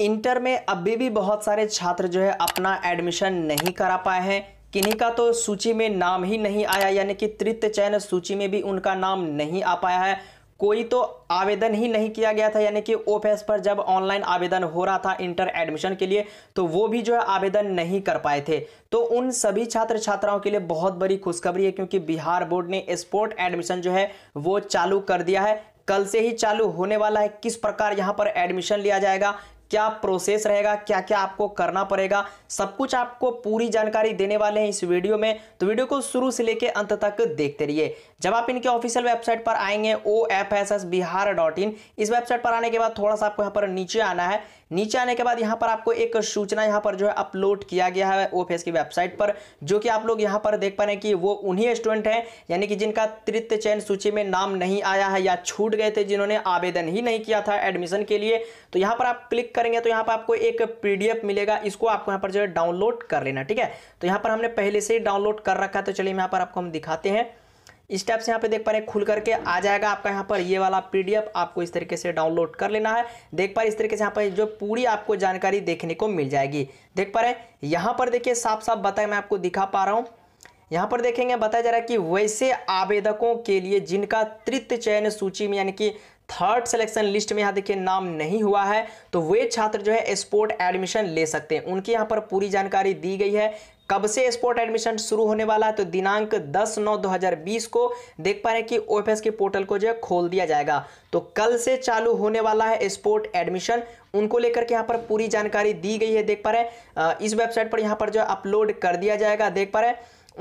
inter में अभी भी बहुत सारे छात्र जो है अपना एडमिशन नहीं करा पाए हैं किन्हीं का तो सूची में नाम ही नहीं आया यानी कि तृतीय चयन सूची में भी उनका नाम नहीं आ पाया है कोई तो आवेदन ही नहीं किया गया था यानी कि ओफेस पर जब ऑनलाइन आवेदन हो रहा था इंटर एडमिशन के लिए तो वो भी जो है आवेदन नहीं कर पाए थे तो उन सभी छात्र छात्राओं के लिए बहुत बड़ी खुशखबरी है क्योंकि बिहार बोर्ड ने स्पोर्ट एडमिशन जो है वो चालू कर दिया है कल से ही चालू होने वाला है किस प्रकार यहाँ पर एडमिशन लिया जाएगा क्या प्रोसेस रहेगा क्या क्या आपको करना पड़ेगा सब कुछ आपको पूरी जानकारी देने वाले हैं इस वीडियो में तो वीडियो को शुरू से लेकर अंत तक देखते रहिए जब आप इनके ऑफिशियल वेबसाइट पर आएंगे O F S S Bihar dot in इस वेबसाइट पर आने के बाद थोड़ा सा आपको यहाँ पर नीचे आना है नीचे आने के बाद यहाँ पर आपको एक सूचना यहाँ पर जो है अपलोड किया गया है ओ की वेबसाइट पर जो कि आप लोग यहाँ पर देख पा रहे हैं कि वो उन्हीं स्टूडेंट हैं यानी कि जिनका तृतीय चयन सूची में नाम नहीं आया है या छूट गए थे जिन्होंने आवेदन ही नहीं किया था एडमिशन के लिए तो यहाँ पर आप क्लिक करेंगे तो यहाँ पर आपको एक पीडीएफ मिलेगा इसको आपको यहाँ पर जो है डाउनलोड कर लेना ठीक है तो यहाँ पर हमने पहले से ही डाउनलोड कर रखा है तो चलिए यहाँ पर आपको हम दिखाते हैं इस टाइप से यहाँ पे देख पा रहे हैं खुल करके आ जाएगा आपका यहाँ पर ये वाला पीडीएफ आपको इस तरीके से डाउनलोड कर लेना है देख पा रहे इस तरीके से यहाँ पर जो पूरी आपको जानकारी देखने को मिल जाएगी देख पा रहे हैं यहाँ पर देखिए साफ साफ बताए मैं आपको दिखा पा रहा हूँ यहाँ पर देखेंगे बताया जा रहा है कि वैसे आवेदकों के लिए जिनका तृतीय चयन सूची में यानी कि थर्ड सिलेक्शन लिस्ट में यहाँ देखिए नाम नहीं हुआ है तो वे छात्र जो है स्पोर्ट एडमिशन ले सकते हैं उनकी यहाँ पर पूरी जानकारी दी गई है कब से स्पोर्ट एडमिशन शुरू होने वाला है तो दिनांक 10 नौ 2020 को देख पा रहे हैं कि ओ के पोर्टल को जो है खोल दिया जाएगा तो कल से चालू होने वाला है स्पोर्ट एडमिशन उनको लेकर के यहाँ पर पूरी जानकारी दी गई है देख पा रहे हैं इस वेबसाइट पर यहाँ पर जो अपलोड कर दिया जाएगा देख पा रहे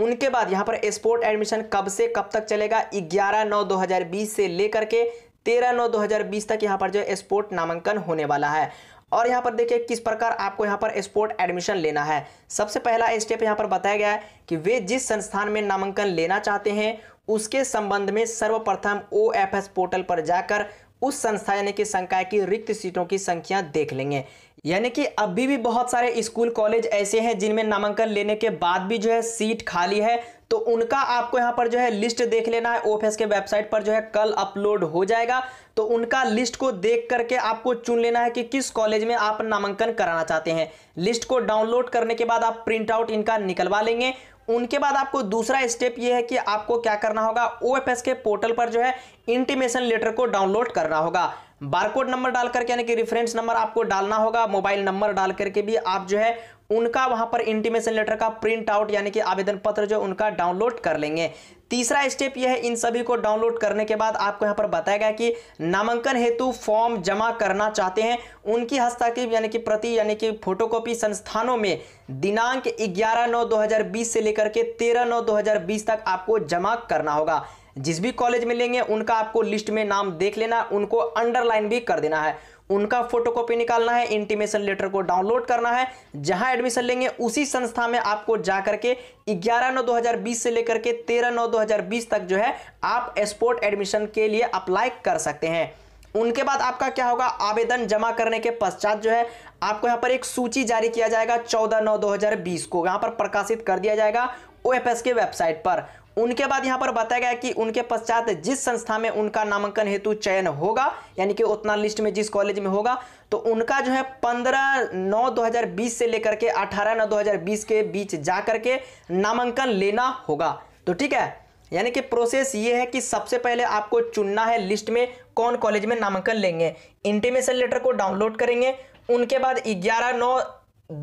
उनके बाद यहाँ पर स्पोर्ट एडमिशन कब से कब तक चलेगा 11 नौ 2020 से लेकर के तेरह नौ 2020 तक यहाँ पर जो है स्पोर्ट नामांकन होने वाला है और यहाँ पर देखिए किस प्रकार आपको यहाँ पर स्पोर्ट एडमिशन लेना है सबसे पहला स्टेप यहाँ पर बताया गया है कि वे जिस संस्थान में नामांकन लेना चाहते हैं उसके संबंध में सर्वप्रथम ओ पोर्टल पर जाकर उस संस्था यानी कि संकाय की रिक्त सीटों की संख्या देख लेंगे यानी कि अभी भी बहुत सारे स्कूल कॉलेज ऐसे हैं जिनमें नामांकन लेने के बाद भी जो है सीट खाली है तो उनका आपको यहाँ पर जो है लिस्ट देख लेना है ओफेस के वेबसाइट पर जो है कल अपलोड हो जाएगा तो उनका लिस्ट को देख करके आपको चुन लेना है कि किस कॉलेज में आप नामांकन कराना चाहते हैं लिस्ट को डाउनलोड करने के बाद आप प्रिंट आउट इनका निकलवा लेंगे उनके बाद आपको दूसरा स्टेप यह है कि आपको क्या करना होगा ओ के पोर्टल पर जो है इंटीमेशन लेटर को डाउनलोड करना होगा बारकोड नंबर डालकर यानी कि रेफरेंस नंबर आपको डालना होगा मोबाइल नंबर डालकर के भी आप जो है उनका वहां पर इंटीमेशन लेटर का प्रिंट आउट यानी कि आवेदन पत्र जो उनका डाउनलोड कर लेंगे तीसरा स्टेप यह है इन सभी को डाउनलोड करने के बाद आपको यहां पर बताया गया कि नामांकन हेतु फॉर्म जमा करना चाहते हैं उनकी हस्ताक्षर यानी कि प्रति यानी कि फोटोकॉपी संस्थानों में दिनांक 11 नौ 2020 से लेकर के 13 नौ 2020 तक आपको जमा करना होगा जिस भी कॉलेज में लेंगे उनका आपको लिस्ट में नाम देख लेना उनको अंडरलाइन भी कर देना है उनका फोटोकॉपी निकालना है इंटीमेशन लेटर को डाउनलोड करना है जहां एडमिशन लेंगे उसी संस्था में आपको जाकर के 11 नौ 2020 से लेकर के 13 नौ 2020 तक जो है आप स्पोर्ट एडमिशन के लिए अप्लाई कर सकते हैं उनके बाद आपका क्या होगा आवेदन जमा करने के पश्चात जो है आपको यहाँ पर एक सूची जारी किया जाएगा चौदह नौ 2020 को यहाँ पर प्रकाशित कर दिया जाएगा ओ के वेबसाइट पर उनके बाद यहां पर बताया गया कि उनके पश्चात जिस संस्था में उनका नामांकन हेतु चयन होगा यानी कि उतना लिस्ट में जिस कॉलेज में होगा तो उनका जो है 15 नौ 2020 से लेकर के 18 नौ 2020 के बीच जा करके नामांकन लेना होगा तो ठीक है यानी कि प्रोसेस ये है कि सबसे पहले आपको चुनना है लिस्ट में कौन कॉलेज में नामांकन लेंगे इंटीमेशन लेटर को डाउनलोड करेंगे उनके बाद ग्यारह नौ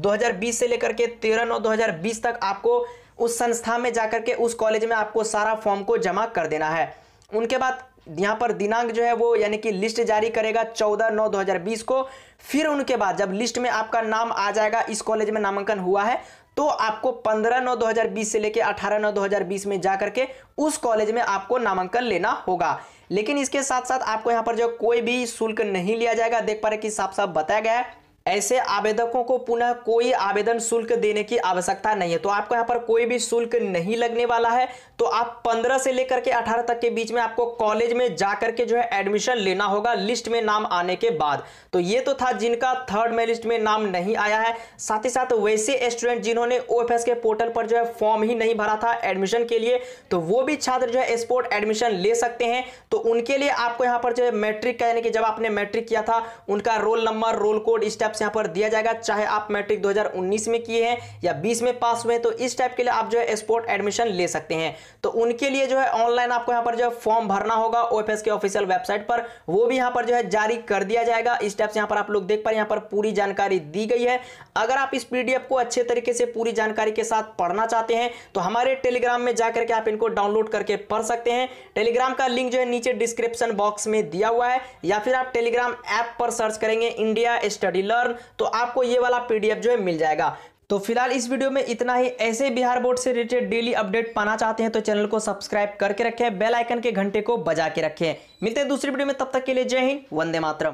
2020 से लेकर के 13 नौ 2020 तक आपको उस संस्था में जाकर के उस कॉलेज में आपको सारा फॉर्म को जमा कर देना है उनके बाद यहाँ पर दिनांक जो है वो यानी कि लिस्ट जारी करेगा चौदह नौ 2020 को फिर उनके बाद जब लिस्ट में आपका नाम आ जाएगा इस कॉलेज में नामांकन हुआ है तो आपको 15 नौ 2020 से लेकर 18 नौ 2020 में जा करके उस कॉलेज में आपको नामांकन लेना होगा लेकिन इसके साथ साथ आपको यहाँ पर जो कोई भी शुल्क नहीं लिया जाएगा देख पा रहे कि साफ साफ बताया गया है ऐसे आवेदकों को पुनः कोई आवेदन शुल्क देने की आवश्यकता नहीं है तो आपको यहाँ पर कोई भी शुल्क नहीं लगने वाला है तो आप 15 से लेकर के 18 तक के बीच में आपको कॉलेज में जाकर के जो है एडमिशन लेना होगा लिस्ट में नाम आने के बाद तो ये तो था जिनका थर्ड में लिस्ट में नाम नहीं आया है साथ ही साथ वैसे स्टूडेंट जिन्होंने ओ के पोर्टल पर जो है फॉर्म ही नहीं भरा था एडमिशन के लिए तो वो भी छात्र जो है स्पोर्ट एडमिशन ले सकते हैं तो उनके लिए आपको यहाँ पर जो है मैट्रिक का यानी कि जब आपने मैट्रिक किया था उनका roll number roll code step steps यहाँ पर दिया जाएगा चाहे आप मैट्रिक 2019 में किए हैं या 20 में पास हुए हैं तो इस टाइप के लिए आप जो है स्पोर्ट एडमिशन ले सकते हैं तो उनके लिए जो है ऑनलाइन आपको यहाँ पर जो है फॉर्म भरना होगा ओ के ऑफिशियल वेबसाइट पर वो भी यहाँ पर जो है जारी कर दिया जाएगा इस टाइप से यहाँ पर आप लोग देख पा रहे यहाँ पर पूरी जानकारी दी गई है अगर आप इस पी को अच्छे तरीके से पूरी जानकारी के साथ पढ़ना चाहते हैं तो हमारे टेलीग्राम में जाकर के आप इनको डाउनलोड करके पढ़ सकते हैं टेलीग्राम का लिंक जो है नीचे डिस्क्रिप्शन बॉक्स में दिया हुआ है या फिर आप टेलीग्राम ऐप पर सर्च करेंगे इंडिया स्टडी लर्न लर्न तो आपको ये वाला पीडीएफ जो है मिल जाएगा तो फिलहाल इस वीडियो में इतना ही ऐसे बिहार बोर्ड से रिलेटेड डेली अपडेट पाना चाहते हैं तो चैनल को सब्सक्राइब करके रखें बेल आइकन के घंटे को बजा के रखें मिलते हैं दूसरी वीडियो में तब तक के लिए जय हिंद वंदे मातरम